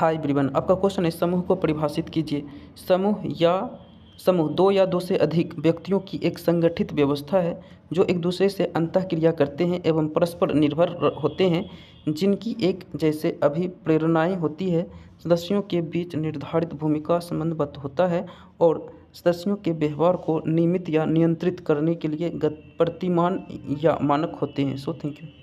हाय ब्रिवन आपका क्वेश्चन है समूह को परिभाषित कीजिए समूह या समूह दो या दो से अधिक व्यक्तियों की एक संगठित व्यवस्था है जो एक दूसरे से अंतः क्रिया करते हैं एवं परस्पर निर्भर होते हैं जिनकी एक जैसे अभिप्रेरणाएँ होती है सदस्यों के बीच निर्धारित भूमिका संबंधबद्ध होता है और सदस्यों के व्यवहार को नियमित या नियंत्रित करने के लिए प्रतिमान या मानक होते हैं सो थैंक यू